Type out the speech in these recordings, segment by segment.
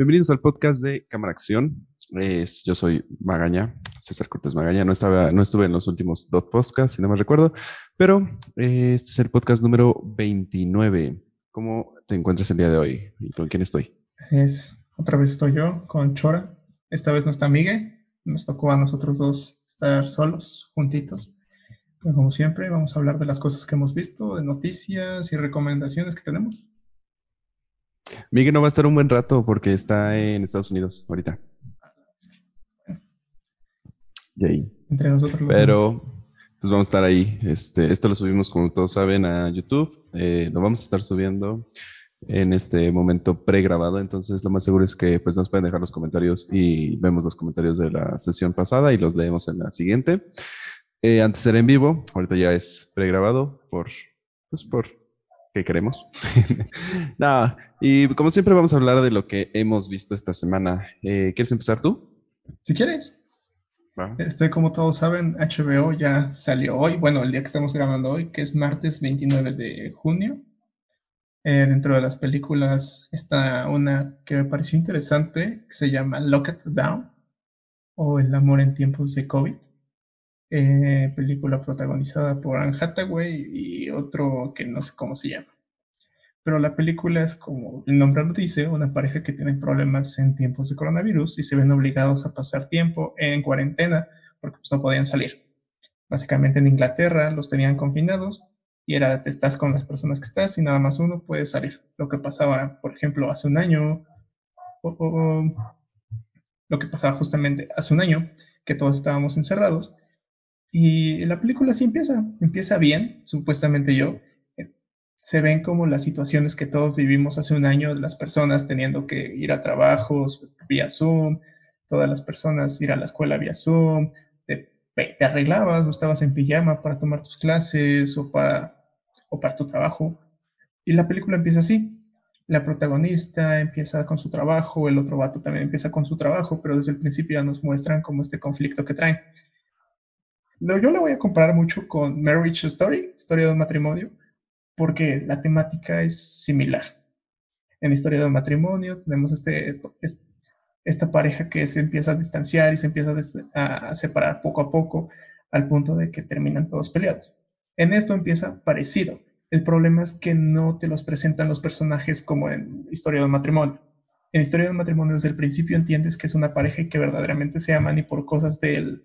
Bienvenidos al podcast de Cámara Acción. Es, yo soy Magaña, César Cortés Magaña. No, estaba, no estuve en los últimos dos podcasts, si no me recuerdo, pero eh, este es el podcast número 29. ¿Cómo te encuentras el día de hoy y con quién estoy? Es, otra vez estoy yo con Chora. Esta vez nuestra está Nos tocó a nosotros dos estar solos, juntitos. como siempre, vamos a hablar de las cosas que hemos visto, de noticias y recomendaciones que tenemos. Miguel no va a estar un buen rato porque está en Estados Unidos ahorita. Y Entre nosotros Pero pues vamos a estar ahí. Este, esto lo subimos, como todos saben, a YouTube. Eh, lo vamos a estar subiendo en este momento pregrabado, entonces lo más seguro es que pues nos pueden dejar los comentarios y vemos los comentarios de la sesión pasada y los leemos en la siguiente. Eh, antes era en vivo, ahorita ya es pregrabado por, pues por que queremos. Nada, y como siempre vamos a hablar de lo que hemos visto esta semana. Eh, ¿Quieres empezar tú? Si quieres. Este, como todos saben, HBO ya salió hoy, bueno, el día que estamos grabando hoy, que es martes 29 de junio. Eh, dentro de las películas está una que me pareció interesante, que se llama Lock Down o El amor en tiempos de COVID. Eh, película protagonizada por Anne Hathaway y otro que no sé cómo se llama. Pero la película es como el nombre lo dice, una pareja que tiene problemas en tiempos de coronavirus y se ven obligados a pasar tiempo en cuarentena porque pues, no podían salir. Básicamente en Inglaterra los tenían confinados y era te estás con las personas que estás y nada más uno puede salir. Lo que pasaba, por ejemplo, hace un año, o lo que pasaba justamente hace un año, que todos estábamos encerrados y la película sí empieza, empieza bien, supuestamente yo. Eh, se ven como las situaciones que todos vivimos hace un año, las personas teniendo que ir a trabajos vía Zoom, todas las personas ir a la escuela vía Zoom, te, arreglabas o estabas en pijama para tomar tus clases o para, para tu trabajo. Y la película empieza así. La protagonista empieza con su trabajo, el otro vato también empieza con su trabajo, pero desde el principio ya nos muestran como este conflicto que traen yo la voy a comparar mucho con Marriage Story, Historia de un matrimonio, porque la temática es similar. En Historia de un matrimonio tenemos este, esta pareja que se empieza a distanciar y se empieza a, separar poco a poco al punto de que terminan todos peleados. En esto empieza parecido. El problema es que no te los presentan los personajes como en Historia del Matrimonio. En Historia del Matrimonio desde el principio entiendes que es una pareja que verdaderamente se aman y por cosas del,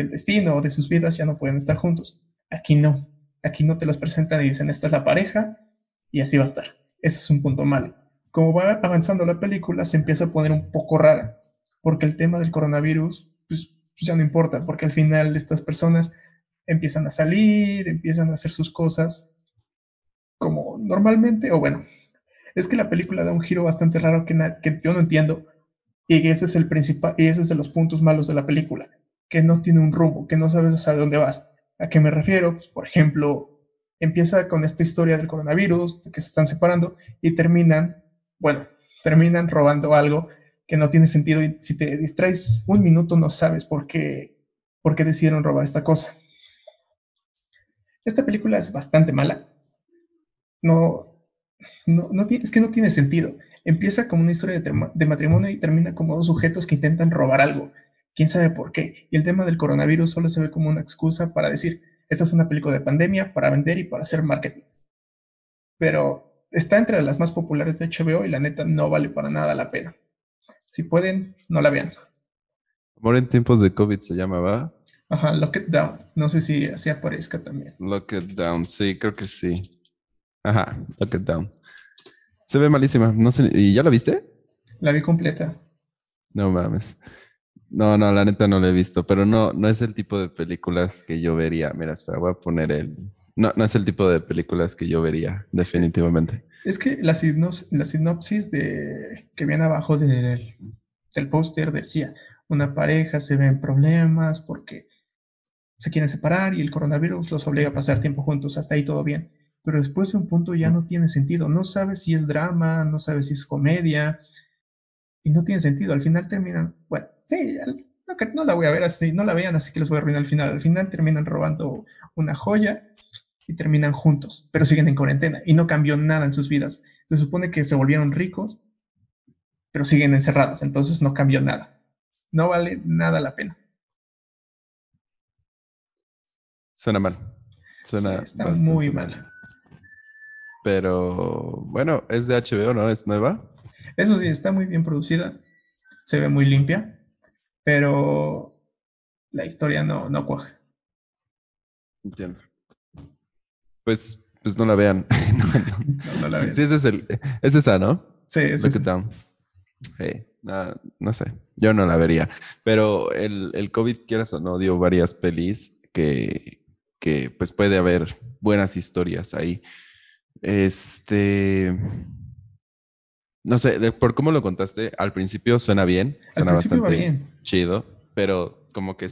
del destino o de sus vidas ya no pueden estar juntos. Aquí no. Aquí no te los presentan y dicen, esta es la pareja y así va a estar. Ese es un punto malo. Como va avanzando la película, se empieza a poner un poco rara, porque el tema del coronavirus pues, pues ya no importa, porque al final estas personas empiezan a salir, empiezan a hacer sus cosas como normalmente, o bueno, es que la película da un giro bastante raro que, que yo no entiendo, y ese es el principal, y ese es de los puntos malos de la película que no tiene un rumbo, que no sabes hasta dónde vas. ¿A qué me refiero? Pues, por ejemplo, empieza con esta historia del coronavirus, que se están separando y terminan, bueno, terminan robando algo que no tiene sentido y si te distraes un minuto no sabes por qué, por decidieron robar esta cosa. Esta película es bastante mala. No, no, es que no tiene sentido. Empieza como una historia de matrimonio y termina como dos sujetos que intentan robar algo quién sabe por qué. Y el tema del coronavirus solo se ve como una excusa para decir, esta es una película de pandemia para vender y para hacer marketing. Pero está entre las más populares de HBO y la neta no vale para nada la pena. Si pueden, no la vean. Amor en tiempos de COVID se llamaba. Ajá, Lock It Down. No sé si así aparezca también. Lock It Down, sí, creo que sí. Ajá, Lock It Down. Se ve malísima. ¿Y ya la viste? La vi completa. No mames. No, no, la neta no lo he visto, pero no, no es el tipo de películas que yo vería. Mira, espera, voy a poner el. No, no es el tipo de películas que yo vería, definitivamente. Es que la, sinopsis, de, que viene abajo del, del póster decía: una pareja se ve en problemas porque se quieren separar y el coronavirus los obliga a pasar tiempo juntos. Hasta ahí todo bien. Pero después de un punto ya no tiene sentido. No sabe si es drama, no sabe si es comedia. Y no tiene sentido. Al final terminan, bueno, Sí, no, la voy a ver así, no la vean así que les voy a arruinar al final. Al final terminan robando una joya y terminan juntos, pero siguen en cuarentena y no cambió nada en sus vidas. Se supone que se volvieron ricos, pero siguen encerrados, entonces no cambió nada. No vale nada la pena. Suena mal. Suena está muy mal. Pero bueno, es de HBO, ¿no? Es nueva. Eso sí, está muy bien producida. Se ve muy limpia pero la historia no, no cuaja. Entiendo. Pues, pues no la vean. no, la vean. Sí, ese es el, es esa, ¿no? Sí, es esa. It down. no sé, yo no la vería. Pero el, el COVID, quieras o no, dio varias pelis que, que pues puede haber buenas historias ahí. Este, no sé, por cómo lo contaste, al principio suena bien, suena bastante bien. chido, pero como que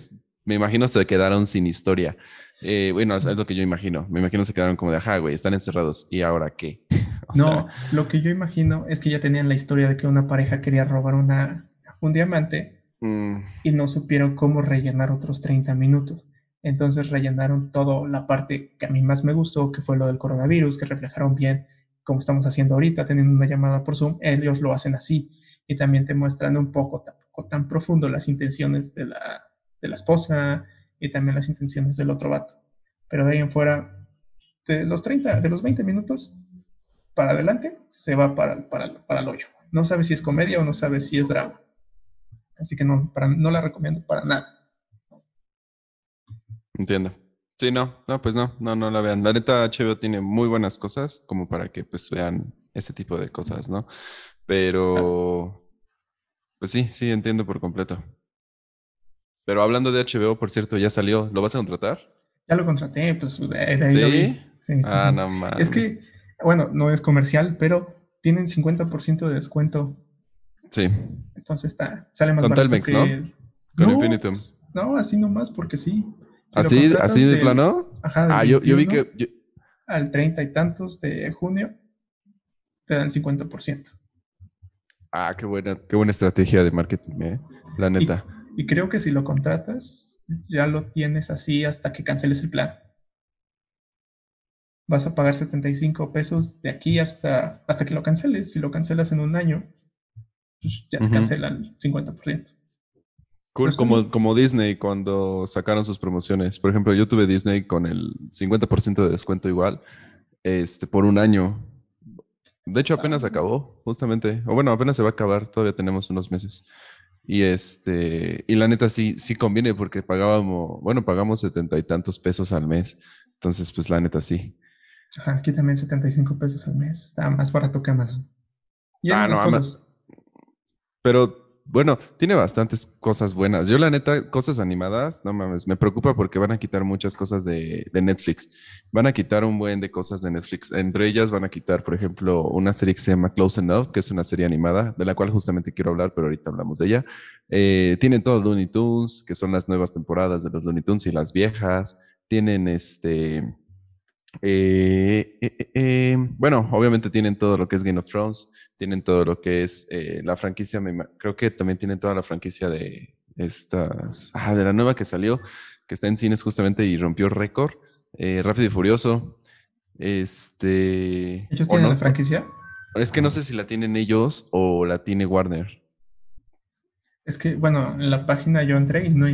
me imagino se quedaron sin historia. Eh, bueno, es, lo que yo imagino. Me imagino se quedaron como de, ajá, güey, están encerrados. ¿Y ahora qué? no, lo que yo imagino es que ya tenían la historia de que una pareja quería robar un diamante mm. y no supieron cómo rellenar otros 30 minutos. Entonces rellenaron toda la parte que a mí más me gustó, que fue lo del coronavirus, que reflejaron bien como estamos haciendo ahorita, teniendo una llamada por Zoom, ellos lo hacen así y también te muestran un poco tampoco tan profundo las intenciones de la, de la esposa y también las intenciones del otro vato. Pero de ahí en fuera, de los 30, de los 20 minutos para adelante, se va para, para, para el hoyo. No sabes si es comedia o no sabes si es drama. Así que no, para, no la recomiendo para nada. Entiendo. Sí, no, no, pues no, no, no la vean. La neta HBO tiene muy buenas cosas como para que pues vean ese tipo de cosas, ¿no? Pero, pues sí, sí, entiendo por completo. Pero hablando de HBO, por cierto, ya salió, ¿lo vas a contratar? Ya lo contraté, pues de ahí ¿Sí? Lo vi. Sí, sí, ah, no Es que, bueno, no es comercial, pero tienen 50% de descuento. Sí. Entonces está, sale más Con barato Con Infinitum. Pues, no, así nomás porque sí. ¿Así, de plano? Ajá. ah, yo, vi que. Al treinta y tantos de junio te dan 50%. Ah, qué buena, qué buena estrategia de marketing, ¿eh? la neta. Y, creo que si lo contratas, ya lo tienes así hasta que canceles el plan. Vas a pagar 75 pesos de aquí hasta, hasta que lo canceles. Si lo cancelas en un año, pues ya te cancela el 50%. Cool, como, como Disney cuando sacaron sus promociones. Por ejemplo, yo tuve Disney con el 50% de descuento igual, este, por un año. De hecho, apenas ah, acabó, justamente. O bueno, apenas se va a acabar, todavía tenemos unos meses. Y este, y la neta sí, sí conviene porque pagábamos, bueno, pagamos setenta y tantos pesos al mes. Entonces, pues la neta sí. Ajá, aquí también 75 pesos al mes. Está más barato que Amazon. ah, no, cosas. Pero bueno, tiene bastantes cosas buenas. Yo la neta, cosas animadas, no mames, me preocupa porque van a quitar muchas cosas de, Netflix. Van a quitar un buen de cosas de Netflix. Entre ellas van a quitar, por ejemplo, una serie que se llama Close Enough, que es una serie animada, de la cual justamente quiero hablar, pero ahorita hablamos de ella. Eh, tienen todos Looney Tunes, que son las nuevas temporadas de los Looney Tunes y las viejas. Tienen este... Eh, eh, bueno, obviamente tienen todo lo que es Game of Thrones tienen todo lo que es eh, la franquicia, creo que también tienen toda la franquicia de estas, ah, de la nueva que salió, que está en cines justamente y rompió récord, eh, Rápido y Furioso. Este, ¿Ellos tienen la franquicia? Es que no sé si la tienen ellos o la tiene Warner. Es que, bueno, en la página yo entré y, no,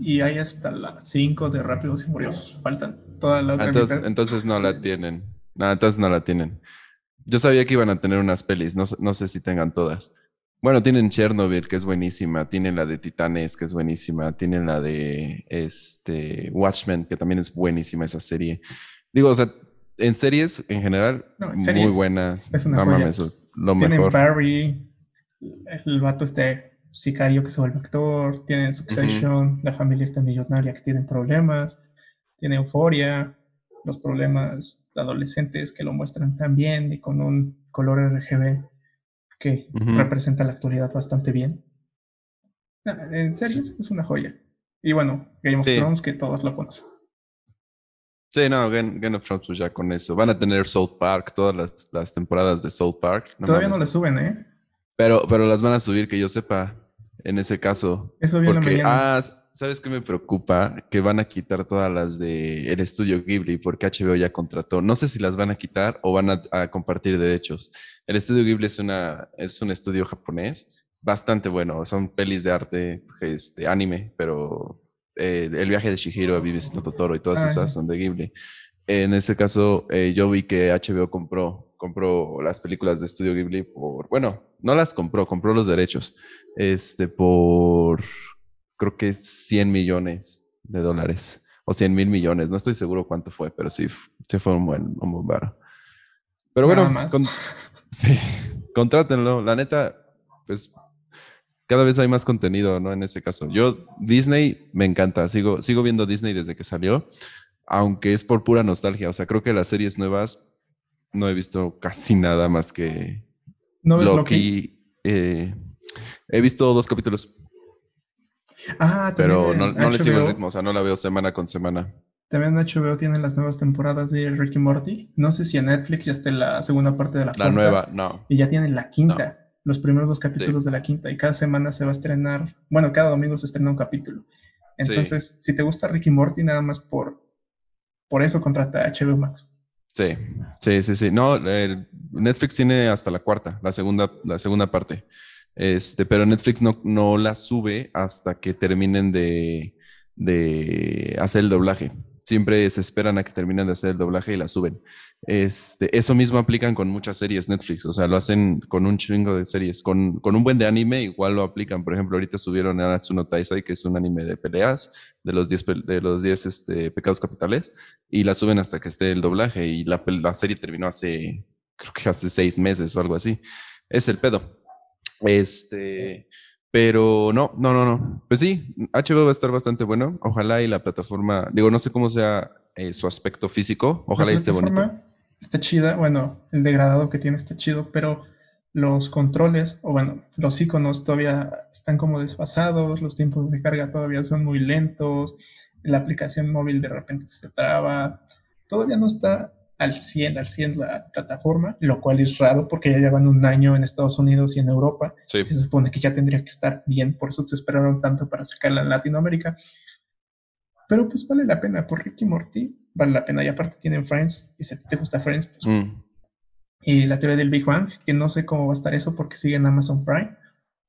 y hay hasta las 5 de Rápidos y Furiosos. Faltan Todas las otras. entonces, entonces no la tienen. No, entonces no la tienen. Yo sabía que iban a tener unas pelis, no, sé si tengan todas. Bueno, tienen Chernobyl, que es buenísima, tienen la de Titanes, que es buenísima, tienen la de este, Watchmen, que también es buenísima esa serie. Digo, o sea, en series en general, muy buenas. Es una tienen Barry, el vato este sicario que se vuelve actor, tienen Succession, la familia está millonaria que tienen problemas, tiene Euforia, los problemas adolescentes que lo muestran tan bien y con un color RGB que representa la actualidad bastante bien. en serio, es una joya. Y bueno, Game of Thrones, que todos lo conocen. Sí, no, Game, of Thrones pues ya con eso. Van a tener South Park, todas las, temporadas de South Park. Todavía no le suben, ¿eh? Pero, pero las van a subir, que yo sepa en ese caso. porque, ah, ¿sabes qué me preocupa? Que van a quitar todas las de el estudio Ghibli porque HBO ya contrató. No sé si las van a quitar o van a, compartir derechos. El estudio Ghibli es, una, es un estudio japonés bastante bueno. Son pelis de arte, este, anime, pero eh, El viaje de Shihiro, Vives no Totoro y todas ah, esas son de Ghibli. En ese caso, eh, yo vi que HBO compró compró las películas de Studio Ghibli por, bueno, no las compró, compró los derechos, este, por, creo que 100 millones de dólares o 100 mil millones, no estoy seguro cuánto fue, pero sí, se fue un buen, un Pero bueno, sí, contrátenlo, la neta, pues cada vez hay más contenido, ¿no? En ese caso. Yo, Disney, me encanta, sigo, sigo viendo Disney desde que salió, aunque es por pura nostalgia, o sea, creo que las series nuevas no he visto casi nada más que ¿No Loki. Eh, he visto dos capítulos. Ah, pero no, le sigo el ritmo, o sea, no la veo semana con semana. También HBO tiene las nuevas temporadas de Ricky Morty. No sé si en Netflix ya está la segunda parte de la, La nueva, no. Y ya tienen la quinta, los primeros dos capítulos de la quinta. Y cada semana se va a estrenar, bueno, cada domingo se estrena un capítulo. Entonces, si te gusta Ricky Morty, nada más por, por eso contrata a HBO Max. Sí, sí, sí, sí. No, eh, Netflix tiene hasta la cuarta, la segunda, la segunda parte. Este, pero Netflix no, no la sube hasta que terminen de hacer el doblaje siempre se esperan a que terminen de hacer el doblaje y la suben. Este, eso mismo aplican con muchas series Netflix, o sea, lo hacen con un chingo de series, con, un buen de anime igual lo aplican. Por ejemplo, ahorita subieron a Natsuno Taisai, que es un anime de peleas, de los 10 de los este, pecados capitales, y la suben hasta que esté el doblaje y la, la serie terminó hace, creo que hace seis meses o algo así. Es el pedo. Este... Pero no, no, no, no. Pues sí, HBO va a estar bastante bueno. Ojalá y la plataforma, digo, no sé cómo sea eh, su aspecto físico. Ojalá y esté bonito. Está chida, bueno, el degradado que tiene está chido, pero los controles, o bueno, los iconos todavía están como desfasados, los tiempos de carga todavía son muy lentos, la aplicación móvil de repente se traba. Todavía no está al 100, al 100 la plataforma, lo cual es raro porque ya llevan un año en Estados Unidos y en Europa. Se supone que ya tendría que estar bien, por eso se esperaron tanto para sacarla en Latinoamérica. Pero pues vale la pena, por Ricky Morty vale la pena. Y aparte tienen Friends, y si a ti te gusta Friends, pues... Mm. Y la teoría del Big Bang, que no sé cómo va a estar eso porque sigue en Amazon Prime.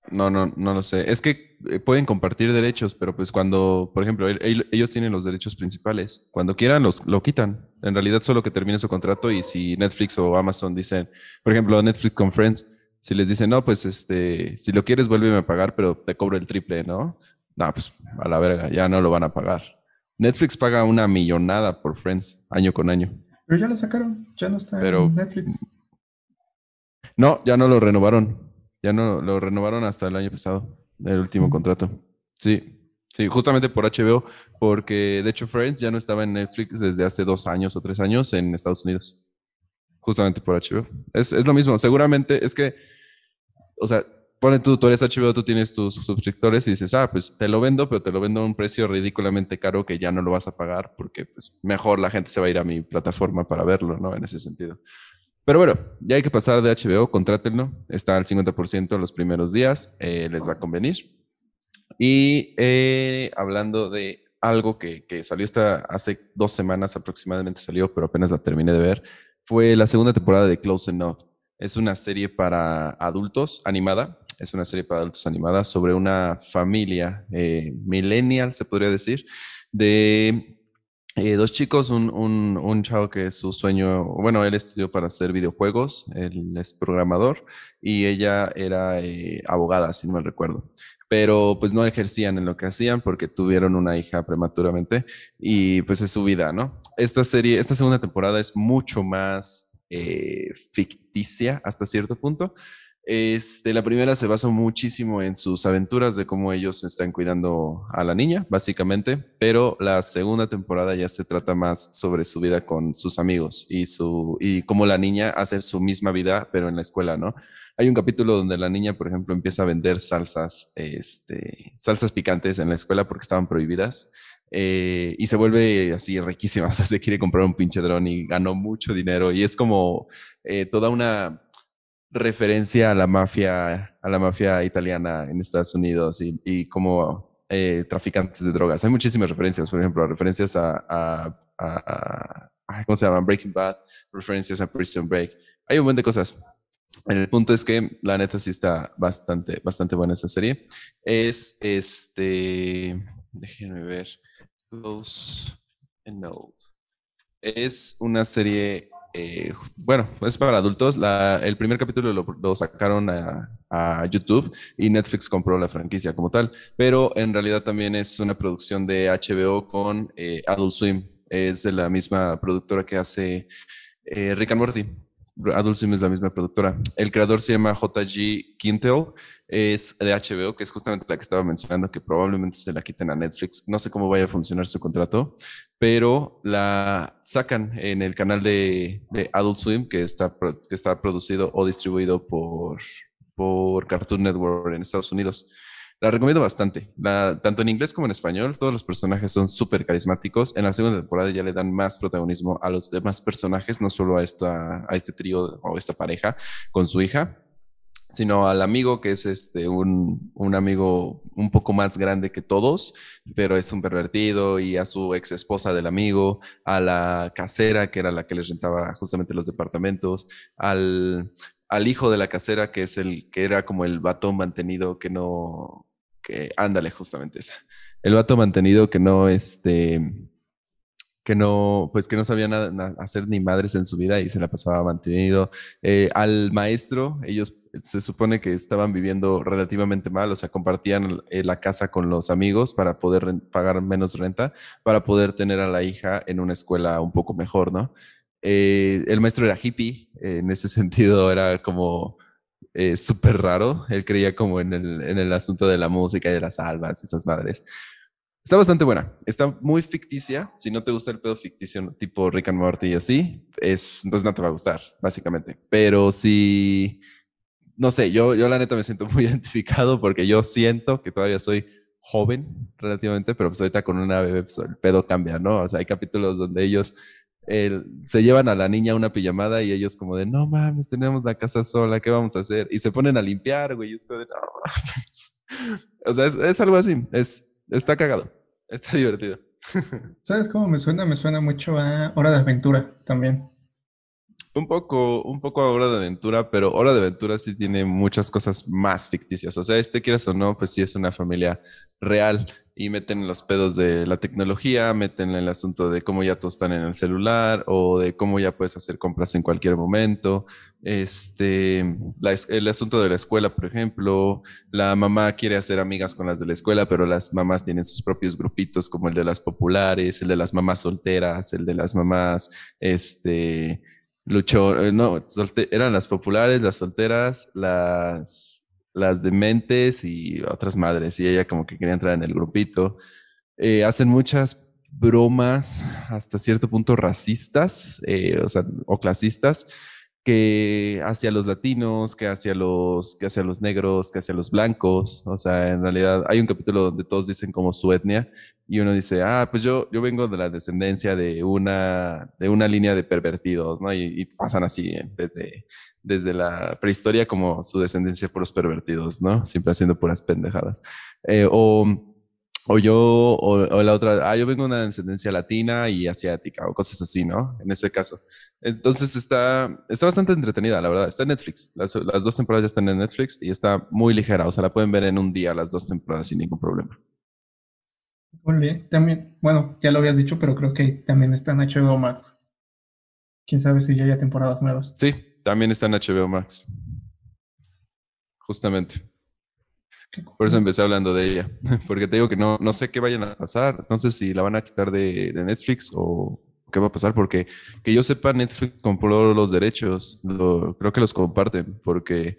No, no, no lo sé. Es que eh, pueden compartir derechos, pero pues cuando, por ejemplo, ellos tienen los derechos principales. Cuando quieran, los, lo quitan. En realidad solo que termine su contrato y si Netflix o Amazon dicen, por ejemplo, Netflix con Friends, si les dicen, no, pues este, si lo quieres, vuélveme a pagar, pero te cobro el triple, ¿no? No, pues a la verga, ya no lo van a pagar. Netflix paga una millonada por Friends año con año. Pero ya la sacaron, ya no está en Netflix. No, ya no lo renovaron. Ya no lo renovaron hasta el año pasado, el último mm. contrato. Sí. Sí, justamente por HBO, porque de hecho Friends ya no estaba en Netflix desde hace dos años o tres años en Estados Unidos. Justamente por HBO. Es, lo mismo, seguramente es que, o sea, ponen tú, tú eres HBO, tú tienes tus suscriptores y dices, ah, pues te lo vendo, pero te lo vendo a un precio ridículamente caro que ya no lo vas a pagar porque pues mejor la gente se va a ir a mi plataforma para verlo, ¿no? En ese sentido. Pero bueno, ya hay que pasar de HBO, contrátelo, está al 50% los primeros días, eh, les va a convenir. Y eh, hablando de algo que, salió hace dos semanas aproximadamente salió, pero apenas la terminé de ver, fue la segunda temporada de Close Enough. Es una serie para adultos animada, es una serie para adultos animada sobre una familia eh, millennial, se podría decir, de eh, dos chicos, un, un, chavo que su sueño, bueno, él estudió para hacer videojuegos, él es programador y ella era abogada, si no me recuerdo pero pues no ejercían en lo que hacían porque tuvieron una hija prematuramente y pues es su vida, ¿no? Esta serie, esta segunda temporada es mucho más eh, ficticia hasta cierto punto. Este, la primera se basó muchísimo en sus aventuras de cómo ellos están cuidando a la niña, básicamente, pero la segunda temporada ya se trata más sobre su vida con sus amigos y, su, y cómo la niña hace su misma vida, pero en la escuela, ¿no? Hay un capítulo donde la niña, por ejemplo, empieza a vender salsas, este, salsas picantes en la escuela porque estaban prohibidas. Eh, y se vuelve así riquísima, se quiere comprar un pinche dron y ganó mucho dinero y es como eh, toda una referencia a la mafia, a la mafia italiana en Estados Unidos y, como eh, traficantes de drogas. Hay muchísimas referencias, por ejemplo, referencias a, a, se Breaking Bad, referencias a Prison Break. Hay un montón de cosas. El punto es que la neta sí está bastante, bastante buena esa serie. Es este, déjenme ver, Close Old. Es una serie, eh, bueno, es para adultos. el primer capítulo lo, sacaron a, YouTube y Netflix compró la franquicia como tal, pero en realidad también es una producción de HBO con eh, Adult Swim. Es de la misma productora que hace eh, Rick and Morty. Adult Swim es la misma productora. El creador se llama JG Quintel, es de HBO, que es justamente la que estaba mencionando, que probablemente se la quiten a Netflix. No sé cómo vaya a funcionar su contrato, pero la sacan en el canal de, Adult Swim, que está, producido o distribuido por Cartoon Network en Estados Unidos. La recomiendo bastante, tanto en inglés como en español. Todos los personajes son súper carismáticos. En la segunda temporada ya le dan más protagonismo a los demás personajes, no solo a, esta, a este trío o esta pareja con su hija sino al amigo que es este un, un, amigo un poco más grande que todos, pero es un pervertido y a su ex esposa del amigo, a la casera que era la que les rentaba justamente los departamentos, al, al hijo de la casera que es el que era como el batón mantenido que no que ándale, justamente esa. El vato mantenido que no, este, que no, pues que no sabía nada, hacer ni madres en su vida y se la pasaba mantenido. Eh, al maestro, ellos se supone que estaban viviendo relativamente mal, o sea, compartían eh, la casa con los amigos para poder pagar menos renta, para poder tener a la hija en una escuela un poco mejor, ¿no? Eh, el maestro era hippie, en ese sentido era como es eh, súper raro. Él creía como en el, en el asunto de la música y de las almas y esas madres. Está bastante buena. Está muy ficticia. Si no te gusta el pedo ficticio tipo Rick and Morty y así, es, pues no te va a gustar, básicamente. Pero si, no sé, yo, yo la neta me siento muy identificado porque yo siento que todavía soy joven relativamente, pero pues ahorita con una bebé pues el pedo cambia, ¿no? O sea, hay capítulos donde ellos el, se llevan a la niña una pijamada y ellos como de, no mames, tenemos la casa sola, ¿qué vamos a hacer? Y se ponen a limpiar, güey, es O sea, es, algo así, es, está cagado, está divertido. ¿Sabes cómo me suena? Me suena mucho a Hora de Aventura también. Un poco, un poco a Hora de Aventura, pero Hora de Aventura sí tiene muchas cosas más ficticias. O sea, este quieres o no, pues sí es una familia real y meten los pedos de la tecnología, meten el asunto de cómo ya todos están en el celular o de cómo ya puedes hacer compras en cualquier momento. Este, el asunto de la escuela, por ejemplo, la mamá quiere hacer amigas con las de la escuela, pero las mamás tienen sus propios grupitos, como el de las populares, el de las mamás solteras, el de las mamás, este, luchó, eh, no, eran las populares, las solteras, las las dementes y otras madres, y ella como que quería entrar en el grupito. Eh, hacen muchas bromas hasta cierto punto racistas, eh, o o clasistas, que hacia los latinos, que hacia los, que hacia los negros, que hacia los blancos. O sea, en realidad hay un capítulo donde todos dicen como su etnia y uno dice, ah, pues yo, yo vengo de la descendencia de una, de una línea de pervertidos, ¿no? Y, pasan así ¿eh? desde, desde la prehistoria como su descendencia por los pervertidos, ¿no? Siempre haciendo puras pendejadas. Eh, o o yo, o, la otra, ah, yo vengo de una descendencia latina y asiática, o cosas así, ¿no? En ese caso. Entonces está, está bastante entretenida, la verdad. Está en Netflix. Las, dos temporadas ya están en Netflix y está muy ligera. O sea, la pueden ver en un día las dos temporadas sin ningún problema. también, bueno, ya lo habías dicho, pero creo que también está en HBO Max. Quién sabe si ya hay temporadas nuevas. Sí, también está en HBO Max. Justamente. Por eso empecé hablando de ella, porque te digo que no, no sé qué vayan a pasar, no sé si la van a quitar de, Netflix o qué va a pasar, porque que yo sepa, Netflix compró los derechos, creo que los comparten, porque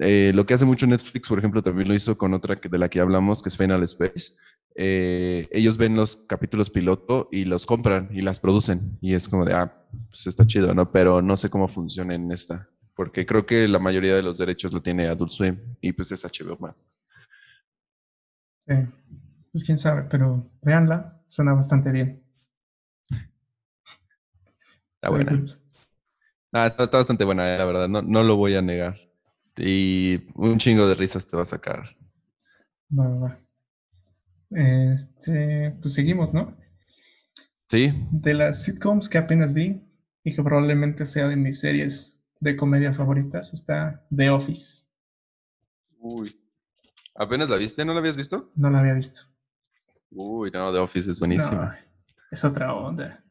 eh, lo que hace mucho Netflix, por ejemplo, también lo hizo con otra de la que hablamos, que es Final Space. Eh, ellos ven los capítulos piloto y los compran y las producen. Y es como de, ah, pues está chido, ¿no? Pero no sé cómo funciona en esta porque creo que la mayoría de los derechos lo tiene Adult Swim y pues es HBO más. Sí, pues quién sabe, pero véanla, suena bastante bien. Está buena. Pues. Ah, está, bastante buena, eh, la verdad, no, lo voy a negar. Y un chingo de risas te va a sacar. Va, va. Este, pues seguimos, ¿no? Sí. De las sitcoms que apenas vi y que probablemente sea de mis series de comedia favoritas está The Office. Uy. ¿Apenas la viste? ¿No la habías visto? No la había visto. Uy, no, The Office es buenísima. es otra onda.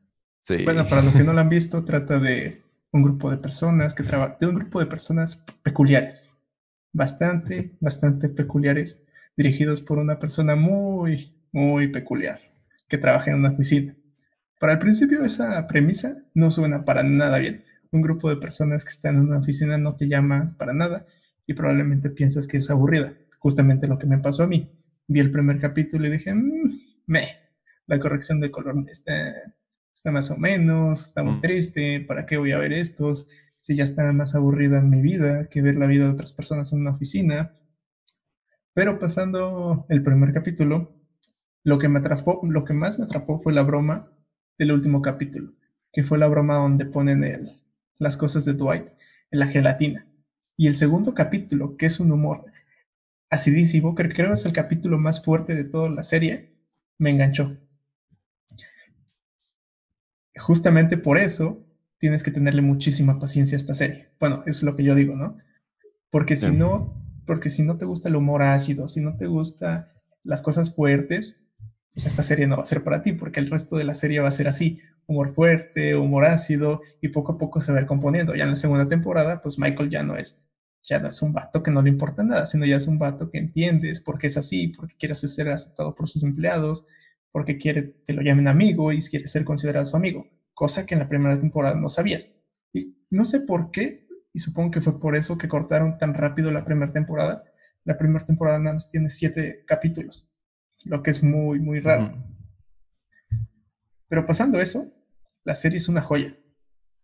Sí. Bueno, para los que no la han visto, trata de un grupo de personas que trabaja, de un grupo de personas peculiares. Bastante, bastante peculiares, dirigidos por una persona muy, muy peculiar, que trabaja en una oficina. Para el principio esa premisa no suena para nada bien, un grupo de personas que están en una oficina no te llama para nada y probablemente piensas que es aburrida. Justamente lo que me pasó a mí. Vi el primer capítulo y dije, mm, me, la corrección de color está, está más o menos, está muy mm. triste, ¿para qué voy a ver estos? Si ya está más aburrida en mi vida que ver la vida de otras personas en una oficina. Pero pasando el primer capítulo, lo que me atrapó, lo que más me atrapó fue la broma del último capítulo, que fue la broma donde ponen el, las cosas de Dwight en la gelatina. Y el segundo capítulo, que es un humor acidísimo, que creo es el capítulo más fuerte de toda la serie, me enganchó. Justamente por eso tienes que tenerle muchísima paciencia a esta serie. Bueno, eso es lo que yo digo, ¿no? Porque si no, porque si no te gusta el humor ácido, si no te gusta las cosas fuertes, pues esta serie no va a ser para ti, porque el resto de la serie va a ser así humor fuerte, humor ácido, y poco a poco se va a ir componiendo. Ya en la segunda temporada, pues Michael ya no es, ya no es un vato que no le importa nada, sino ya es un vato que entiendes por qué es así, porque quieres ser aceptado por sus empleados, porque quiere que lo llamen amigo y quiere ser considerado su amigo, cosa que en la primera temporada no sabías. Y no sé por qué, y supongo que fue por eso que cortaron tan rápido la primera temporada. La primera temporada nada más tiene siete capítulos, lo que es muy, muy raro. Pero pasando eso, la serie es una joya.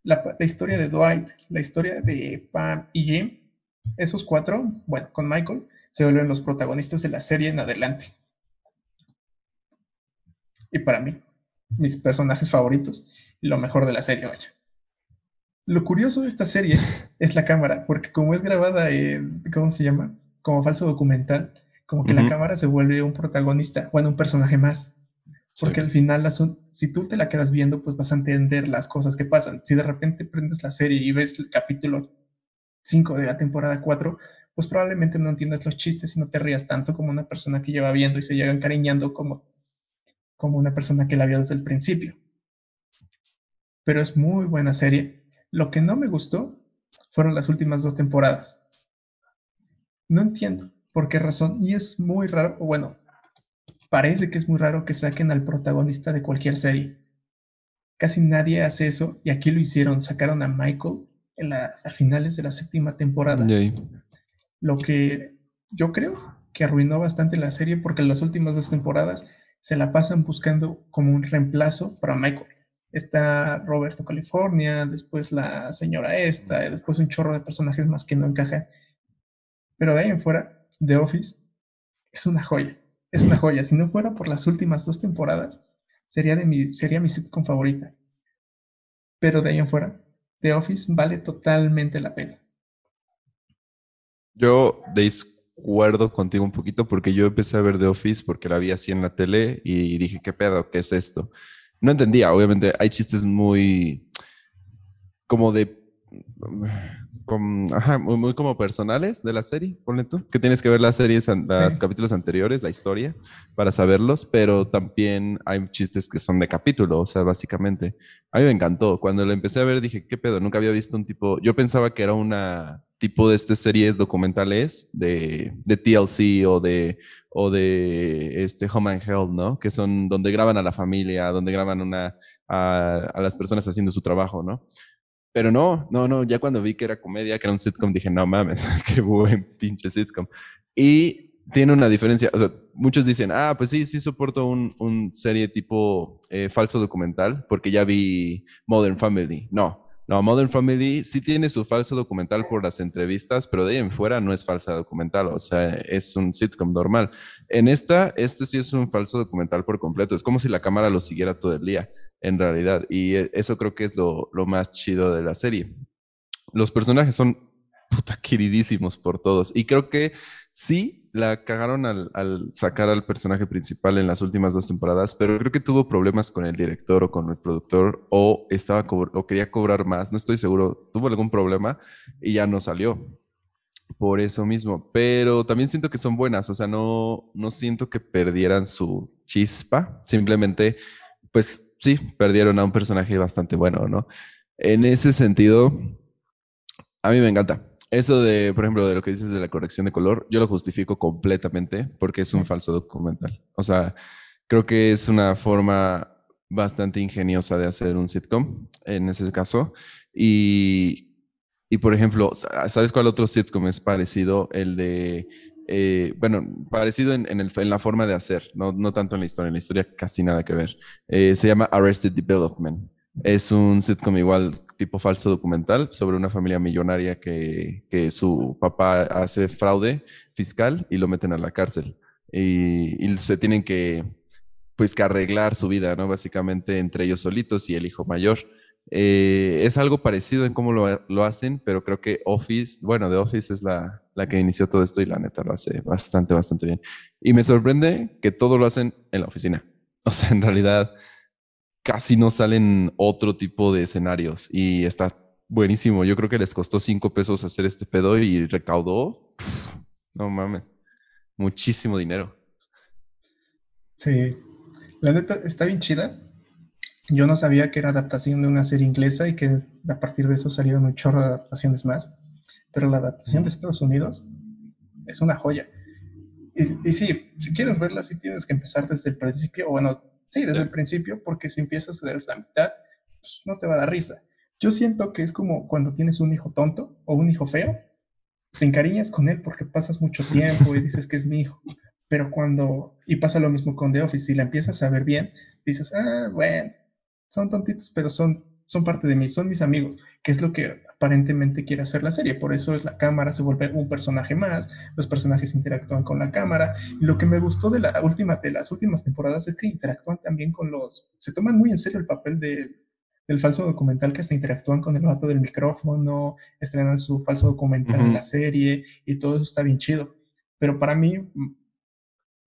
La, historia de Dwight, la historia de Pam y Jim, esos cuatro, bueno, con Michael, se vuelven los protagonistas de la serie en adelante. Y para mí, mis personajes favoritos y lo mejor de la serie, vaya. Lo curioso de esta serie es la cámara, porque como es grabada, ¿cómo se llama? Como falso documental, como que la cámara se vuelve un protagonista, bueno, un personaje más. Porque al final, si tú te la quedas viendo, pues vas a entender las cosas que pasan. Si de repente prendes la serie y ves el capítulo 5 de la temporada 4, pues probablemente no entiendas los chistes y no te rías tanto como una persona que lleva viendo y se llega encariñando como, como una persona que la vio desde el principio. Pero es muy buena serie. Lo que no me gustó fueron las últimas dos temporadas. No entiendo por qué razón. Y es muy raro, bueno, Parece que es muy raro que saquen al protagonista de cualquier serie. Casi nadie hace eso y aquí lo hicieron. Sacaron a Michael a finales de la séptima temporada. Lo que yo creo que arruinó bastante la serie porque en las últimas dos temporadas se la pasan buscando como un reemplazo para Michael. Está Roberto California, después la señora esta, después un chorro de personajes más que no encajan. Pero de ahí en fuera, The Office es una joya es una joya. Si no fuera por las últimas dos temporadas, sería, de mi, sería mi sitcom favorita. Pero de ahí en fuera, The Office vale totalmente la pena. Yo descuerdo contigo un poquito porque yo empecé a ver The Office porque la vi así en la tele y dije, ¿qué pedo? ¿Qué es esto? No entendía, obviamente hay chistes muy como de como, muy, como personales de la serie, ponle tú, que tienes que ver las series, los capítulos anteriores, la historia, para saberlos, pero también hay chistes que son de capítulo, o sea, básicamente. A mí me encantó. Cuando lo empecé a ver dije, ¿qué pedo? Nunca había visto un tipo, yo pensaba que era una tipo de estas series documentales de, de TLC o de, o de este Home and Health, ¿no? Que son donde graban a la familia, donde graban una, a, a las personas haciendo su trabajo, ¿no? Pero no, no, no, ya cuando vi que era comedia, que era un sitcom, dije, no mames, qué buen pinche sitcom. Y tiene una diferencia, o sea, muchos dicen, ah, pues sí, sí soporto un, un serie tipo eh, falso documental, porque ya vi Modern Family. No, no, Modern Family sí tiene su falso documental por las entrevistas, pero de ahí en fuera no es falso documental, o sea, es un sitcom normal. En esta, este sí es un falso documental por completo, es como si la cámara lo siguiera todo el día en realidad. Y e, eso creo que es lo, lo más chido de la serie. Los personajes son puta queridísimos por todos. Y creo que sí la cagaron al, al, sacar al personaje principal en las últimas dos temporadas, pero creo que tuvo problemas con el director o con el productor o estaba o quería cobrar más, no estoy seguro, tuvo algún problema y ya no salió. Por eso mismo, pero también siento que son buenas, o sea, no, no siento que perdieran su chispa, simplemente pues sí, perdieron a un personaje bastante bueno, ¿no? En ese sentido, a mí me encanta. Eso de, por ejemplo, de lo que dices de la corrección de color, yo lo justifico completamente porque es un falso documental. O sea, creo que es una forma bastante ingeniosa de hacer un sitcom en ese caso. Y, y por ejemplo, ¿sabes cuál otro sitcom es parecido? El de eh, bueno, parecido en, la forma de hacer, no, tanto en la historia, en la historia casi nada que ver. Eh, se llama Arrested Development. Es un sitcom igual tipo falso documental sobre una familia millonaria que, su papá hace fraude fiscal y lo meten a la cárcel. Y, se tienen que, pues, que arreglar su vida, ¿no? Básicamente entre ellos solitos y el hijo mayor. Eh, es algo parecido en cómo lo, lo hacen, pero creo que Office, bueno, The Office es la, la que inició todo esto y la neta lo hace bastante, bastante bien. Y me sorprende que todo lo hacen en la oficina. O sea, en realidad casi no salen otro tipo de escenarios y está buenísimo. Yo creo que les costó cinco pesos hacer este pedo y recaudó, no mames, muchísimo dinero. Sí, la neta está bien chida. Yo no sabía que era adaptación de una serie inglesa y que a partir de eso salieron un chorro de adaptaciones más pero la adaptación de Estados Unidos es una joya. Y, sí, si quieres verla, sí tienes que empezar desde el principio, o bueno, sí, desde el principio, porque si empiezas desde la mitad, pues, no te va a dar risa. Yo siento que es como cuando tienes un hijo tonto o un hijo feo, te encariñas con él porque pasas mucho tiempo y dices que es mi hijo. Pero cuando, y pasa lo mismo con The Office, si la empiezas a ver bien, dices, ah, bueno, son tontitos, pero son, son parte de mí, son mis amigos, que es lo que aparentemente quiere hacer la serie. Por eso es la cámara, se vuelve un personaje más, los personajes interactúan con la cámara. lo que me gustó de, la última, de las últimas temporadas es que interactúan también con los... Se toman muy en serio el papel del, del falso documental que se interactúan con el vato del micrófono, estrenan su falso documental en la serie y todo eso está bien chido. Pero para mí,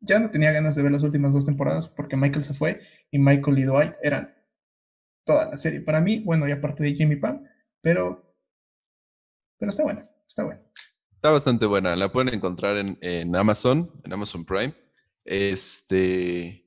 ya no tenía ganas de ver las últimas dos temporadas porque Michael se fue y Michael y Dwight eran toda la serie para mí, bueno, y aparte de Jimmy Pan, pero pero está buena, está buena. Está bastante buena. La pueden encontrar en, Amazon, en Amazon Prime. Este.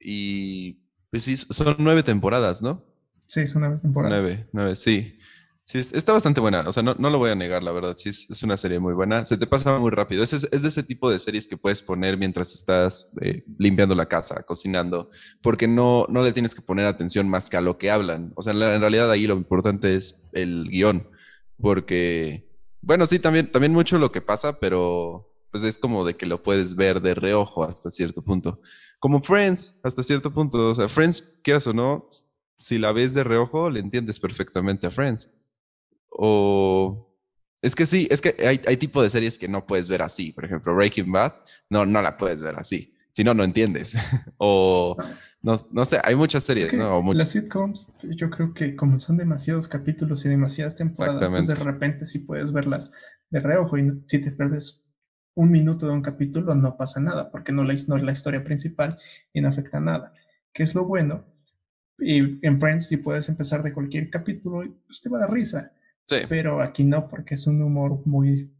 Y. Pues sí, son nueve temporadas, ¿no? Sí, son nueve temporadas. Nueve, nueve, sí. Sí, está bastante buena. O sea, no, lo voy a negar, la verdad. Sí, es, una serie muy buena. Se te pasa muy rápido. Es, es de ese tipo de series que puedes poner mientras estás eh, limpiando la casa, cocinando, porque no, no le tienes que poner atención más que a lo que hablan. O sea, en, en realidad ahí lo importante es el guión. Porque, bueno, sí, también, también mucho lo que pasa, pero pues es como de que lo puedes ver de reojo hasta cierto punto. Como Friends, hasta cierto punto. O sea, Friends, quieras o no, si la ves de reojo, le entiendes perfectamente a Friends. O. Es que sí, es que hay, hay tipo de series que no puedes ver así. Por ejemplo, Breaking Bad, no, no la puedes ver así. Si no, no entiendes. o no, no sé, hay muchas series, ¿no? Las sitcoms, yo creo que como son demasiados capítulos y demasiadas temporadas, pues de repente si puedes verlas de reojo y si te perdes un minuto de un capítulo no pasa nada porque no no la historia principal y no afecta nada, que es lo bueno. Y en Friends si puedes empezar de cualquier capítulo, pues te va a dar risa. Sí. Pero aquí no, porque es un humor muy,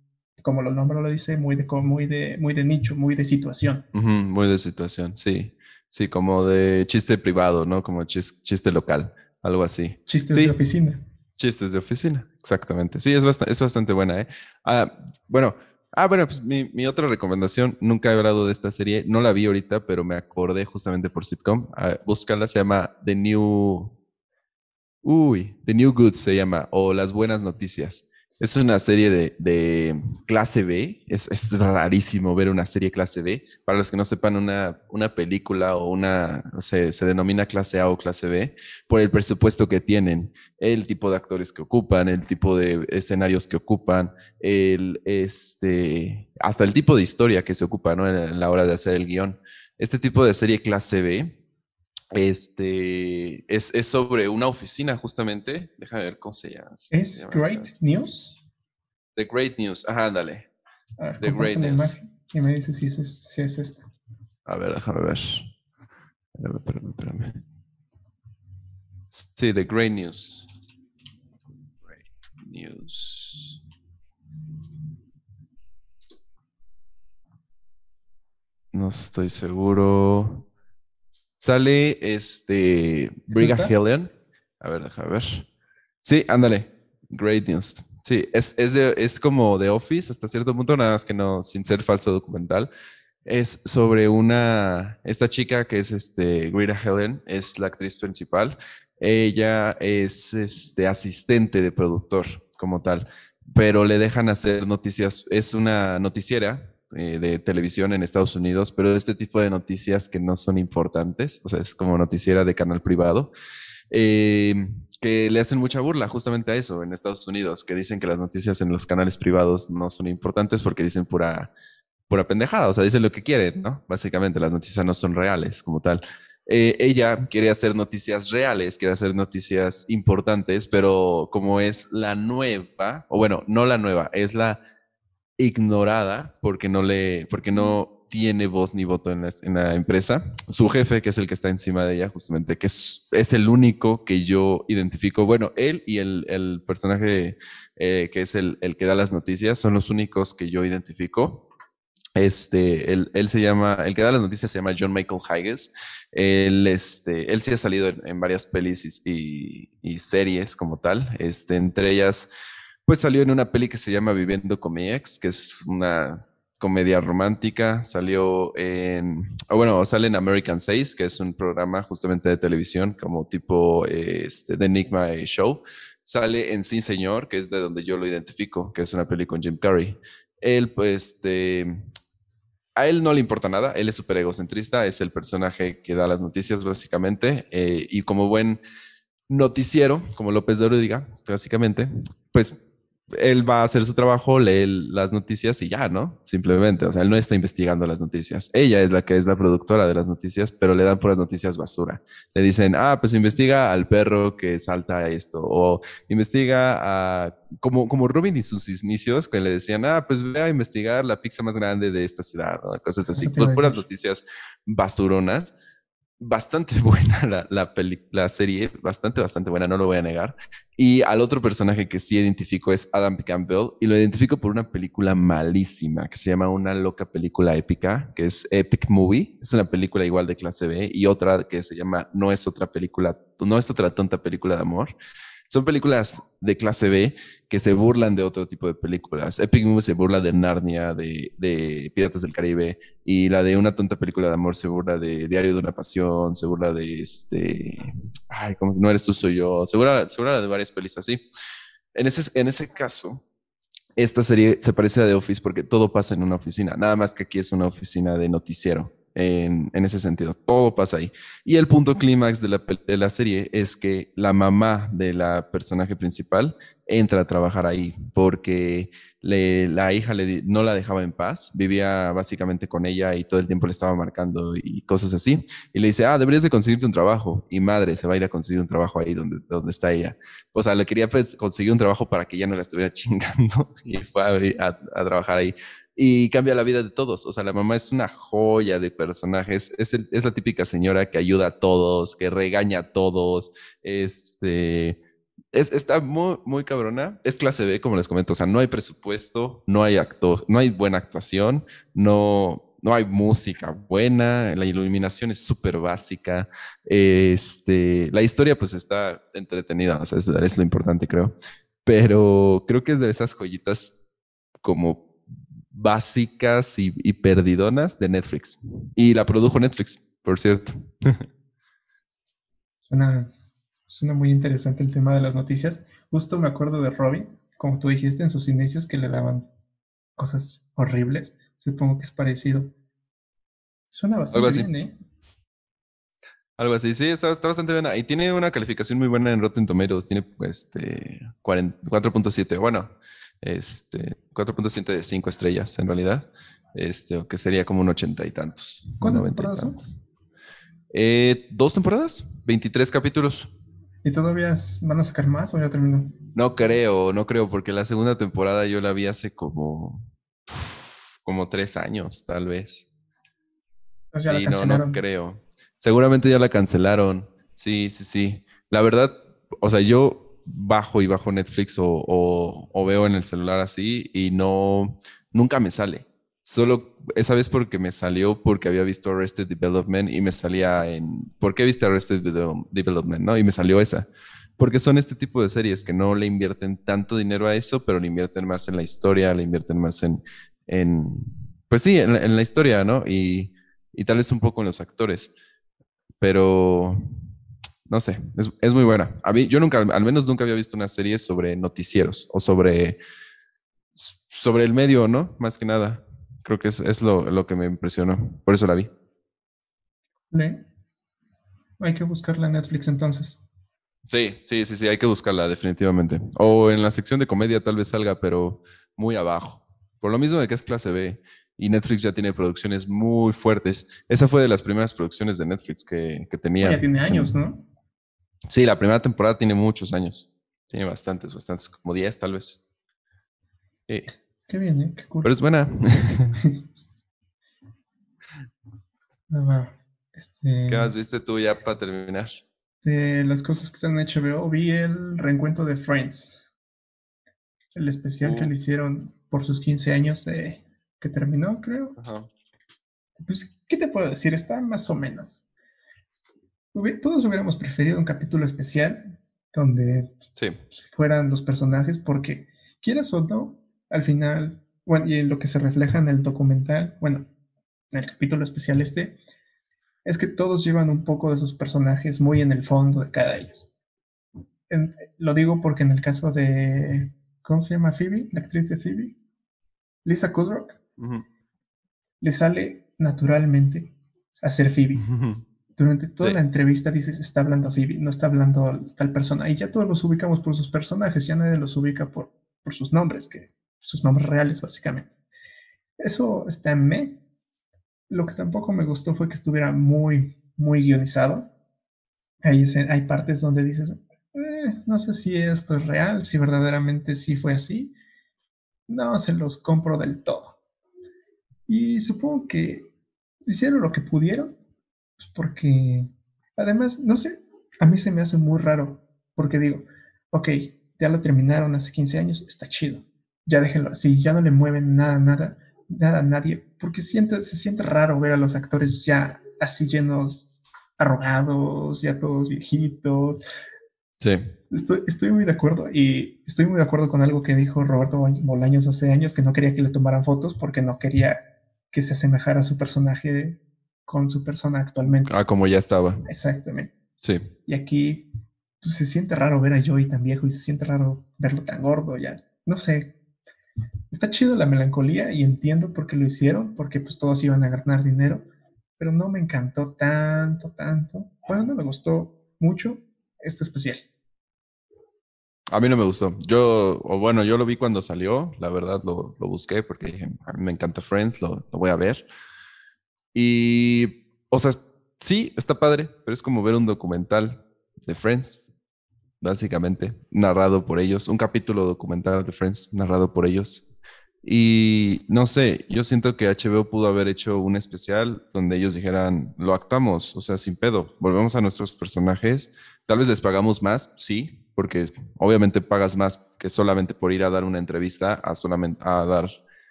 como lo nombre lo dice, muy de, muy de, muy de nicho, muy de situación. muy de situación, sí. Sí, como de chiste privado, ¿no? Como chiste local, algo así. Chistes de oficina. Chistes de oficina, exactamente. Sí, es, bastante, es bastante buena, ¿eh? Ah, bueno, ah, bueno, pues mi, mi, otra recomendación, nunca he hablado de esta serie, no la vi ahorita, pero me acordé justamente por sitcom. Ah, búscala, se llama The New... Uy, The New Good se llama, o Las Buenas Noticias. Es una serie de, clase B. Es, rarísimo ver una serie clase B. Para los que no sepan, una, película o una se, denomina clase A o clase B por el presupuesto que tienen, el tipo de actores que ocupan, el tipo de escenarios que ocupan, el, este, hasta el tipo de historia que se ocupa en, la hora de hacer el guión. Este tipo de serie clase B este es, es, sobre una oficina, justamente. Deja ver cómo se llama. ¿Es Great News? The Great News, ajá, ándale. The Great News. Y me dice si es, si es este? A ver, déjame ver. Espérame, espérame, espérame. Sí, The Great News. Great News. No estoy seguro. Sale este Briga Helen. A ver, déjame ver. Sí, ándale. Great news. Sí, es, es, de, es como The Office hasta cierto punto, nada más que no, sin ser falso documental. Es sobre una, esta chica que es este, Greta Helen, es la actriz principal. Ella es este, asistente de productor como tal, pero le dejan hacer noticias, es una noticiera eh, de televisión en Estados Unidos, pero este tipo de noticias que no son importantes, o sea, es como noticiera de canal privado, eh, que le hacen mucha burla justamente a eso en Estados Unidos, que dicen que las noticias en los canales privados no son importantes porque dicen pura, pura pendejada, o sea, dicen lo que quieren, ¿no? Básicamente las noticias no son reales como tal. Eh, ella quiere hacer noticias reales, quiere hacer noticias importantes, pero como es la nueva, o bueno, no la nueva, es la ignorada porque no le, porque no tiene voz ni voto en la, empresa. Su jefe, que es el que está encima de ella, justamente, que es, el único que yo identifico. Bueno, él y el, personaje eh, que es el, que da las noticias son los únicos que yo identifico. Este, él, se llama, el que da las noticias se llama John Michael Higgins. Él, este, él sí ha salido en, varias pelis y, series como tal, este, entre ellas pues salió en una peli que se llama Viviendo con mi ex, que es una comedia romántica. Salió en, ah, bueno, sale en American 6, que es un programa justamente de televisión como tipo este, de Enigma Show. Sale en Sin Señor, que es de donde yo lo identifico, que es una peli con Jim Carrey. Él, pues, este, a él no le importa nada, él es súper egocentrista, es el personaje que da las noticias básicamente, eh, y como buen noticiero, como López de diga básicamente, pues él va a hacer su trabajo, lee las noticias y ya, ¿no? Simplemente, o sea, él no está investigando las noticias. Ella es la que es la productora de las noticias, pero le dan puras noticias basura. Le dicen, ah, pues investiga al perro que salta esto, o investiga a, como, como Robin y sus inicios, que le decían, ah, pues ve a investigar la pizza más grande de esta ciudad, o cosas así, pues puras noticias basuronas bastante buena la, la, serie, bastante, bastante buena, no lo voy a negar. Y al otro personaje que sí identifico es Adam Campbell, y lo identifico por una película malísima que se llama Una loca película épica, que es Epic Movie, es una película igual de clase B, y otra que se llama No es otra película, no es otra tonta película de amor, son películas de clase B que se burlan de otro tipo de películas. Epic Movie se burla de Narnia, de, de Piratas del Caribe, y la de una tonta película de amor se burla de Diario de una Pasión, se burla de este... Ay, ¿cómo? No eres tú, soy yo. Se burla, se burla de varias películas así. En ese, en ese caso, esta serie se parece a The Office porque todo pasa en una oficina, nada más que aquí es una oficina de noticiero en, ese sentido. Todo pasa ahí. Y el punto clímax de la, serie es que la mamá de la personaje principal entra a trabajar ahí porque la hija no la dejaba en paz, vivía básicamente con ella y todo el tiempo le estaba marcando y cosas así. Y le dice, ah, deberías de conseguirte un trabajo. Y madre, se va a ir a conseguir un trabajo ahí donde, donde está ella. O sea, le quería pues, conseguir un trabajo para que ya no la estuviera chingando y fue a trabajar ahí y cambia la vida de todos. O sea, la mamá es una joya de personajes, es, la típica señora que ayuda a todos, que regaña a todos, este... Es, está muy, muy cabrona. Es clase B, como les comento. O sea, no hay presupuesto, no hay actor no hay buena actuación, no, no hay música buena, la iluminación es súper básica. Este, la historia, pues, está entretenida. O sea, es lo importante, creo. Pero creo que es de esas joyitas como básicas y, perdidonas de Netflix. Y la produjo Netflix, por cierto. Suena, muy interesante el tema de las noticias. Justo me acuerdo de Robin, como tú dijiste en sus inicios que le daban cosas horribles. Supongo que es parecido. Suena bastante bien, ¿eh? Algo así, sí, está, bastante buena. Y tiene una calificación muy buena en Rotten Tomatoes, tiene este 4.7. Bueno, este, 4.7 de 5 estrellas en realidad, este, que sería como un ochenta y tantos. ¿Cuántas temporadas son? Eh, dos temporadas, 23 capítulos. ¿Y todavía van a sacar más o ya terminó? No creo, no creo, porque la segunda temporada yo la vi hace como, como tres años, tal vez. sí, no, no creo. Seguramente ya la cancelaron. Sí, sí, sí. La verdad, o sea, yo bajo y bajo Netflix o, veo en el celular así y no, nunca me sale. Solo esa vez porque me salió porque había visto Arrested Development y me salía en, ¿por qué viste Arrested Development? ¿No? Y me salió esa. Porque son este tipo de series que no le invierten tanto dinero a eso, pero le invierten más en la historia, le invierten más en, pues sí, en, la historia, ¿no? Y, y tal vez un poco en los actores. Pero no sé, es, muy buena. yo nunca, al menos nunca había visto una serie sobre noticieros o sobre, sobre el medio, ¿no? Más que nada. Creo que es, lo, que me impresionó. Por eso la vi. ¿Le? Hay que buscarla en Netflix entonces. Sí, sí, sí, sí, hay que buscarla definitivamente. O en la sección de comedia tal vez salga, pero muy abajo. Por lo mismo de que es clase B y Netflix ya tiene producciones muy fuertes. Esa fue de las primeras producciones de Netflix que, que tenía. Pues ya tiene años, ¿no? Sí, la primera temporada tiene muchos años. Tiene bastantes, bastantes, como 10 tal vez. qué bien, ¿eh? Qué cool. Pero es buena. Este ¿Qué más viste tú ya para terminar? las cosas que están en HBO, vi el reencuentro de Friends. El especial que uh. le hicieron por sus 15 años de, que terminó, creo. Ajá. Pues, ¿qué te puedo decir? Está más o menos todos hubiéramos preferido un capítulo especial donde fueran los personajes, porque quieras o no, al final, bueno, y en lo que se refleja en el documental, bueno, en el capítulo especial este, es que todos llevan un poco de sus personajes muy en el fondo de cada ellos. lo digo porque en el caso de, ¿cómo se llama Phoebe? La actriz de Phoebe, Lisa Kudrock, le sale naturalmente a ser Phoebe. Durante toda la entrevista dices, está hablando Phoebe, no está hablando tal persona. Y ya todos los ubicamos por sus personajes, ya nadie los ubica por, por sus nombres, que sus nombres reales, básicamente. Eso está en me. Lo que tampoco me gustó fue que estuviera muy, muy guionizado. Hay, hay partes donde dices, eh, no sé si esto es real, si verdaderamente sí fue así. No se los compro del todo. Y supongo que hicieron lo que pudieron pues, porque, además, no sé, a mí se me hace muy raro, porque digo, ok, ya lo terminaron hace 15 años, está chido, ya déjenlo así, ya no le mueven nada, nada, nada a nadie, porque siente, se siente raro ver a los actores ya así llenos, arrogados, ya todos viejitos. Sí. Estoy, estoy, muy de acuerdo y estoy muy de acuerdo con algo que dijo Roberto Bolaños hace años, que no quería que le tomaran fotos porque no quería que se asemejara a su personaje con su persona actualmente. Ah, como ya estaba. Exactamente. Sí. Y aquí pues, se siente raro ver a Joey tan viejo y se siente raro verlo tan gordo, ya. No sé. Está chido la melancolía y entiendo por qué lo hicieron, porque pues todos iban a ganar dinero, pero no me encantó tanto, tanto. Bueno, no me gustó mucho este especial. A mí no me gustó. Yo, o bueno, yo lo vi cuando salió, la verdad lo, busqué porque dije, me encanta Friends, lo, lo voy a ver. Y, o sea, sí, está padre, pero es como ver un documental de Friends, básicamente, narrado por ellos, un capítulo documental de Friends narrado por ellos. Y no sé, yo siento que HBO pudo haber hecho un especial donde ellos dijeran, lo actamos, o sea, sin pedo, volvemos a nuestros personajes, tal vez les pagamos más, sí, porque obviamente pagas más que solamente por ir a dar una entrevista a solamente a dar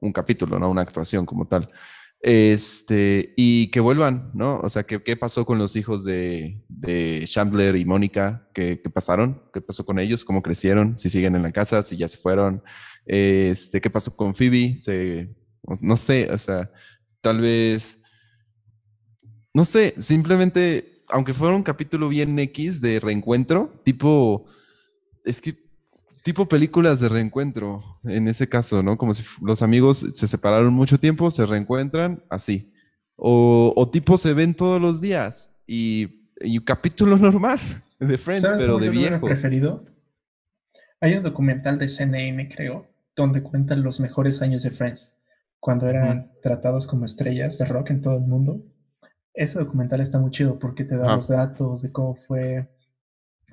un capítulo, no una actuación como tal. Este, y que vuelvan, ¿no? O sea, ¿qué, qué pasó con los hijos de, de Chandler y Mónica? ¿Qué, ¿Qué, pasaron? ¿Qué pasó con ellos? ¿Cómo crecieron? ¿Si siguen en la casa? ¿Si ya se fueron? Este, ¿Qué pasó con Phoebe? Se, no sé, o sea, tal vez, no sé, simplemente, aunque fuera un capítulo bien X de reencuentro, tipo, es que tipo películas de reencuentro, en ese caso, ¿no? Como si los amigos se separaron mucho tiempo, se reencuentran, así. O, o tipo se ven todos los días y, un capítulo normal de Friends, pero de viejos. Preferido? Hay un documental de CNN, creo, donde cuentan los mejores años de Friends, cuando eran tratados como estrellas de rock en todo el mundo. Ese documental está muy chido porque te da los datos de cómo fue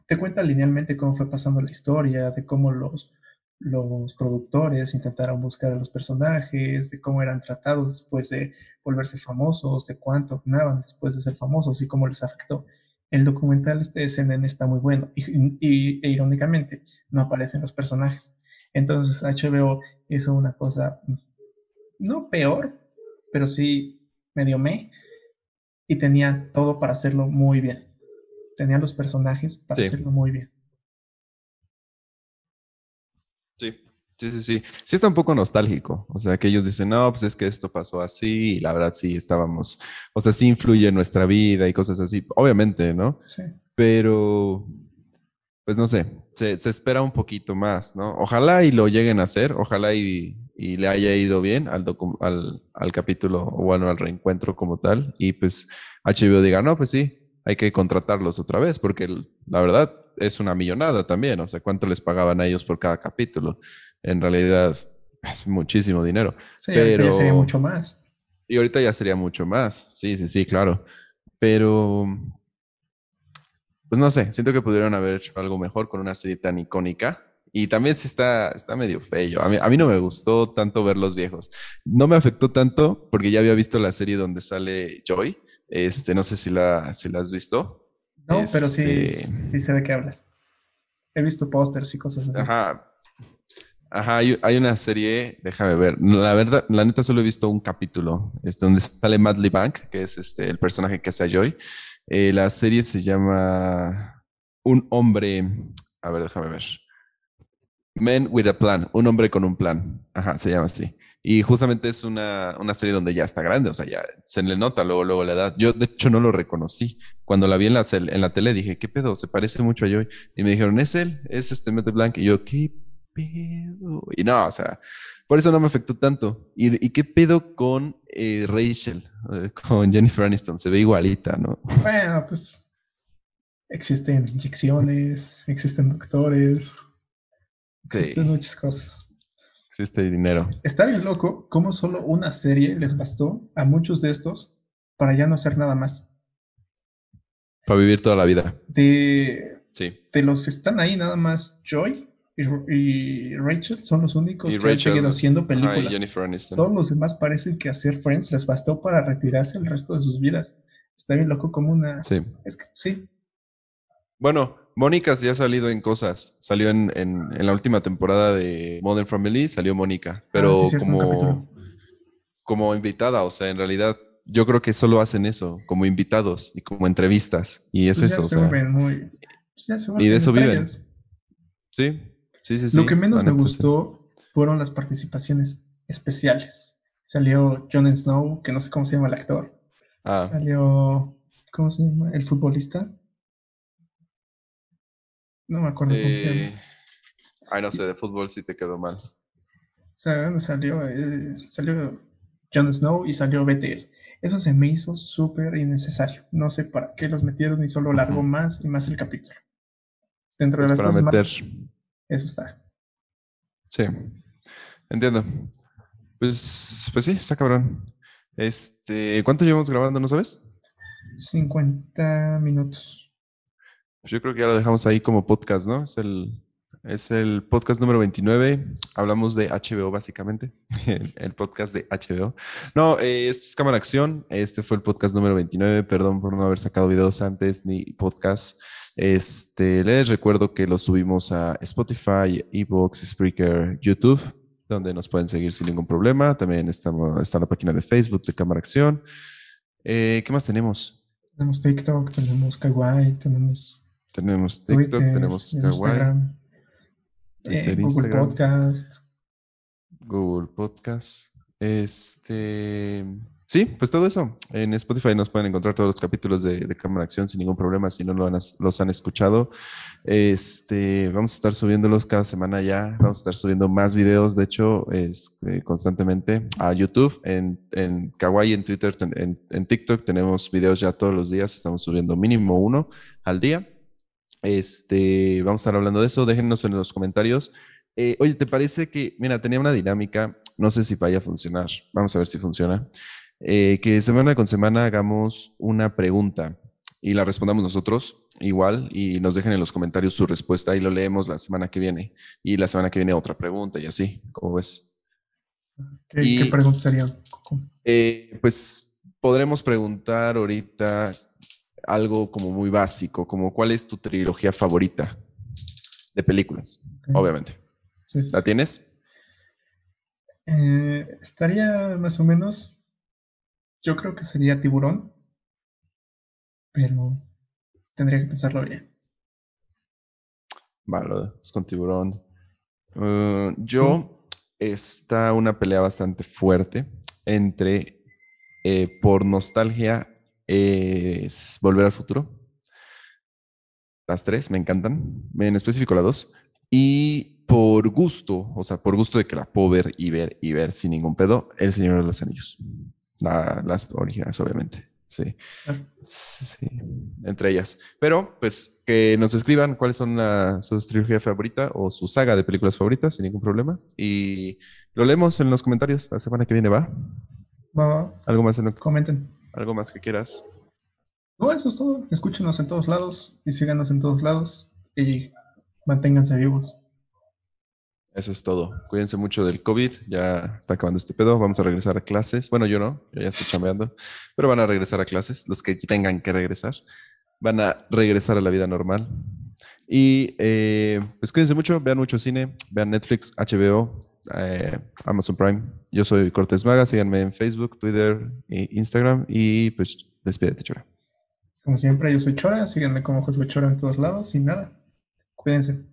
te cuenta linealmente cómo fue pasando la historia, de cómo los, los productores intentaron buscar a los personajes, de cómo eran tratados después de volverse famosos, de cuánto ganaban después de ser famosos y cómo les afectó. El documental este de CNN está muy bueno y, e, irónicamente no aparecen los personajes. Entonces HBO hizo una cosa no peor, pero sí medio me y tenía todo para hacerlo muy bien tenían los personajes para hacerlo muy bien. Sí, sí, sí, sí. Sí está un poco nostálgico. O sea, que ellos dicen, no, pues es que esto pasó así y la verdad sí estábamos, o sea, sí influye en nuestra vida y cosas así, obviamente, ¿no? Sí. Pero, pues no sé, se, espera un poquito más, ¿no? Ojalá y lo lleguen a hacer, ojalá y, y le haya ido bien al, al, al capítulo o bueno, al reencuentro como tal y pues HBO diga, no, pues sí, hay que contratarlos otra vez, porque la verdad es una millonada también, o sea, ¿cuánto les pagaban a ellos por cada capítulo? En realidad es muchísimo dinero. Sí, pero... sería mucho más. Y ahorita ya sería mucho más, sí, sí, sí, claro. Pero, pues no sé, siento que pudieron haber hecho algo mejor con una serie tan icónica. Y también se está, está medio feo. A mí, a mí no me gustó tanto ver los viejos. No me afectó tanto porque ya había visto la serie donde sale Joy este, no sé si la, si la has visto. No, pero sí, este, sí sé de qué hablas. He visto pósters y cosas así. Ajá. Ajá, hay, una serie, déjame ver. La verdad, la neta solo he visto un capítulo, este, donde sale Madly Bank, que es este, el personaje que hace a Joy. Eh, la serie se llama Un hombre. A ver, déjame ver. Men with a plan, un hombre con un plan. Ajá, se llama así. Y justamente es una, serie donde ya está grande, o sea, ya se le nota luego, luego la edad. Yo, de hecho, no lo reconocí. Cuando la vi en la, en la tele dije, ¿qué pedo? Se parece mucho a Joy. Y me dijeron, ¿es él? ¿Es este Mete Blanc? Y yo, ¿qué pedo? Y no, o sea, por eso no me afectó tanto. ¿Y, qué pedo con eh, Rachel? Eh, con Jennifer Aniston, se ve igualita, ¿no? Bueno, pues existen inyecciones, existen doctores, existen muchas cosas. Este dinero. Está bien loco cómo solo una serie les bastó a muchos de estos para ya no hacer nada más. Para vivir toda la vida. De, sí. los que están ahí nada más, Joy y, Rachel son los únicos que han seguido haciendo películas. Todos los demás parecen que hacer Friends les bastó para retirarse el resto de sus vidas. Está bien loco como una... Sí. sí. Bueno, Mónica sí ha salido en cosas. Salió en, en, la última temporada de Modern Family, salió Mónica, ah, pero como, como invitada, o sea, en realidad yo creo que solo hacen eso, como invitados y como entrevistas. Y es pues eso. o sea, pues y de eso viven. Sí, sí, sí. Lo que menos me gustó fueron las participaciones especiales. Salió Jon Snow, que no sé cómo se llama el actor. Ah. Salió, ¿cómo se llama? El futbolista. No me acuerdo. Eh, ay, no sé, de fútbol sí te quedó mal. O sea, salió, eh, salió Jon Snow y salió BTS. Eso se me hizo súper innecesario. No sé para qué los metieron y solo largo más y más el capítulo. Dentro de las para eso está. Sí, entiendo. Pues, pues sí, está cabrón. Este, ¿cuánto llevamos grabando, no sabes? 50 minutos. Yo creo que ya lo dejamos ahí como podcast, ¿no? Es el, es el podcast número 29. Hablamos de HBO, básicamente. el podcast de HBO. No, eh, es Cámara Acción. Este fue el podcast número 29. Perdón por no haber sacado videos antes ni podcast. Este, les recuerdo que lo subimos a Spotify, Evox, Spreaker, YouTube, donde nos pueden seguir sin ningún problema. También estamos, está la página de Facebook de Cámara Acción. Eh, ¿Qué más tenemos? Tenemos TikTok, tenemos Kawaii, tenemos tenemos TikTok, tenemos Kawaii. Eh, Twitter, Google Podcast. Google Podcast. Este. Sí, pues todo eso. En Spotify nos pueden encontrar todos los capítulos de, de Cámara Acción sin ningún problema, si no lo han, los han escuchado. Este, vamos a estar subiéndolos cada semana ya. Vamos a estar subiendo más videos, de hecho, es, este, constantemente a YouTube, en, en Kawaii, en Twitter, en, en TikTok. Tenemos videos ya todos los días. Estamos subiendo mínimo uno al día. Este, vamos a estar hablando de eso. Déjennos en los comentarios. Eh, oye, ¿te parece que, mira, tenía una dinámica, no sé si vaya a funcionar, vamos a ver si funciona, eh, que semana con semana hagamos una pregunta y la respondamos nosotros igual y nos dejen en los comentarios su respuesta y lo leemos la semana que viene y la semana que viene otra pregunta y así, ¿cómo ves? ¿Qué, pregunta sería? Eh, pues podremos preguntar ahorita algo como muy básico, como cuál es tu trilogía favorita de películas, obviamente. ¿La tienes? Eh, estaría más o menos, yo creo que sería tiburón, pero tendría que pensarlo bien. Vale, es con tiburón. Eh, yo está una pelea bastante fuerte entre eh, por nostalgia es Volver al Futuro. Las tres me encantan, en específico la dos. Y por gusto, o sea, por gusto de que la puedo ver y ver y ver sin ningún pedo, El Señor de los Anillos. las originales, obviamente. Sí. Entre ellas. Pero, pues, que nos escriban cuáles son sus trilogías favoritas favorita o su saga de películas favoritas, sin ningún problema. Y lo leemos en los comentarios. La semana que viene va. Va, va. ¿Algo más en lo que... Comenten. ¿Algo más que quieras? No, eso es todo. Escúchenos en todos lados y síganos en todos lados y manténganse vivos. Eso es todo. Cuídense mucho del COVID. Ya está acabando este pedo. Vamos a regresar a clases. Bueno, yo no. ya estoy chambeando. Pero van a regresar a clases. Los que tengan que regresar. Van a regresar a la vida normal. Y eh, pues cuídense mucho. Vean mucho cine. Vean Netflix, HBO, eh, Amazon Prime. Yo soy Cortés Maga, síganme en Facebook, Twitter e Instagram y pues despídete, Chora. Como siempre, yo soy Chora, síganme como Josué Chora en todos lados y nada, cuídense.